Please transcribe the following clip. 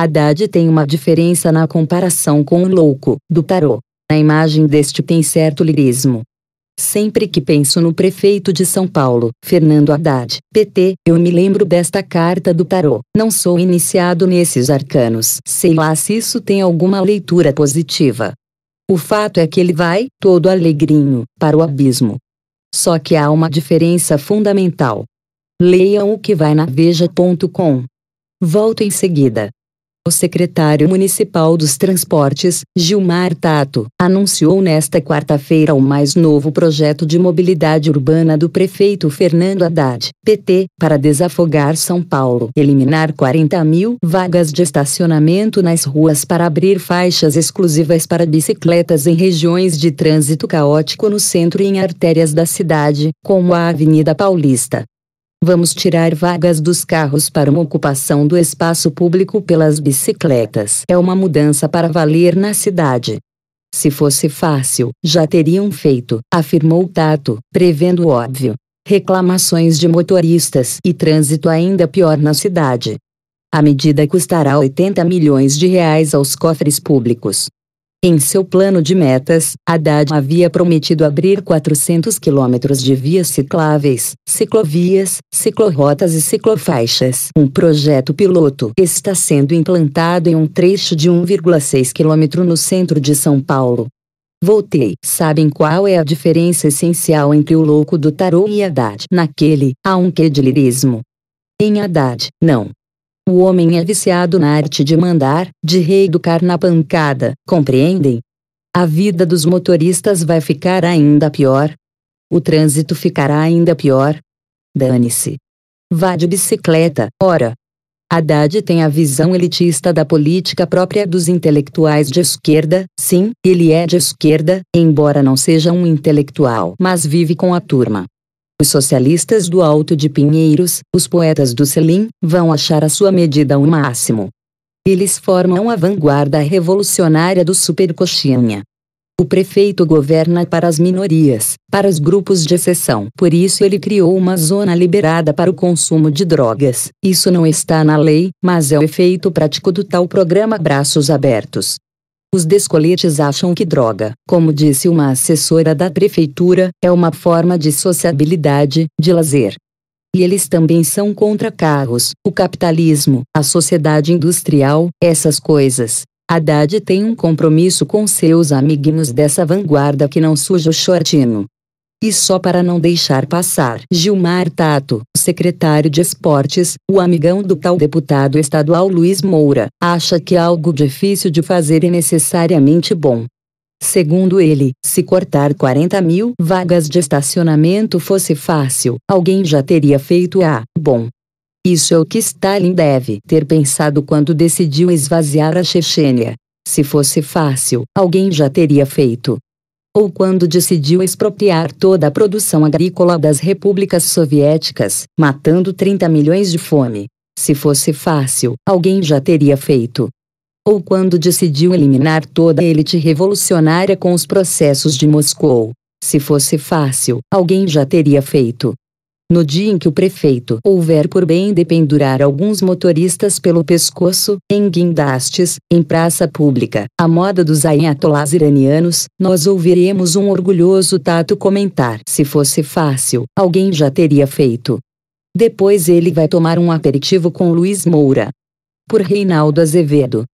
Haddad tem uma diferença na comparação com o louco do tarô. A imagem deste tem certo lirismo. Sempre que penso no prefeito de São Paulo, Fernando Haddad, PT, eu me lembro desta carta do tarô. Não sou iniciado nesses arcanos. Sei lá se isso tem alguma leitura positiva. O fato é que ele vai, todo alegrinho, para o abismo. Só que há uma diferença fundamental. Leiam o que vai na Veja.com. Volto em seguida. O secretário municipal dos transportes, Gilmar Tato, anunciou nesta quarta-feira o mais novo projeto de mobilidade urbana do prefeito Fernando Haddad, PT, para desafogar São Paulo. Eliminar 40 mil vagas de estacionamento nas ruas para abrir faixas exclusivas para bicicletas em regiões de trânsito caótico no centro e em artérias da cidade, como a Avenida Paulista. Vamos tirar vagas dos carros para uma ocupação do espaço público pelas bicicletas. É uma mudança para valer na cidade. Se fosse fácil, já teriam feito, afirmou Tato, prevendo o óbvio. Reclamações de motoristas e trânsito ainda pior na cidade. A medida custará 80 milhões de reais aos cofres públicos. Em seu plano de metas, Haddad havia prometido abrir 400 quilômetros de vias cicláveis, ciclovias, ciclorotas e ciclofaixas. Um projeto piloto está sendo implantado em um trecho de 1,6 quilômetro no centro de São Paulo. Voltei. Sabem qual é a diferença essencial entre o louco do tarô e Haddad? Naquele, há um quê de lirismo. Em Haddad, não. O homem é viciado na arte de mandar, de reeducar na pancada, compreendem? A vida dos motoristas vai ficar ainda pior. O trânsito ficará ainda pior. Dane-se. Vá de bicicleta, ora. Haddad tem a visão elitista da política própria dos intelectuais de esquerda, sim, ele é de esquerda, embora não seja um intelectual, mas vive com a turma. Os socialistas do Alto de Pinheiros, os poetas do Selim, vão achar a sua medida o máximo. Eles formam a vanguarda revolucionária do supercoxinha. O prefeito governa para as minorias, para os grupos de exceção. Por isso ele criou uma zona liberada para o consumo de drogas. Isso não está na lei, mas é o efeito prático do tal programa Braços Abertos. Os descoletes acham que droga, como disse uma assessora da prefeitura, é uma forma de sociabilidade, de lazer. E eles também são contra carros, o capitalismo, a sociedade industrial, essas coisas. Haddad tem um compromisso com seus amiguinhos dessa vanguarda que não suja o shortino. E só para não deixar passar, Gilmar Tato, secretário de Esportes, o amigão do tal deputado estadual Luiz Moura, acha que algo difícil de fazer é necessariamente bom. Segundo ele, se cortar 40 mil vagas de estacionamento fosse fácil, alguém já teria feito a bom. Isso é o que Stalin deve ter pensado quando decidiu esvaziar a Chechênia. Se fosse fácil, alguém já teria feito ou quando decidiu expropriar toda a produção agrícola das repúblicas soviéticas, matando 30 milhões de fome. Se fosse fácil, alguém já teria feito. Ou quando decidiu eliminar toda a elite revolucionária com os processos de Moscou. Se fosse fácil, alguém já teria feito. No dia em que o prefeito houver por bem dependurar alguns motoristas pelo pescoço, em guindastes, em praça pública, a moda dos ayatolás iranianos, nós ouviremos um orgulhoso tato comentar: se fosse fácil, alguém já teria feito. Depois ele vai tomar um aperitivo com Luiz Moura. Por Reinaldo Azevedo.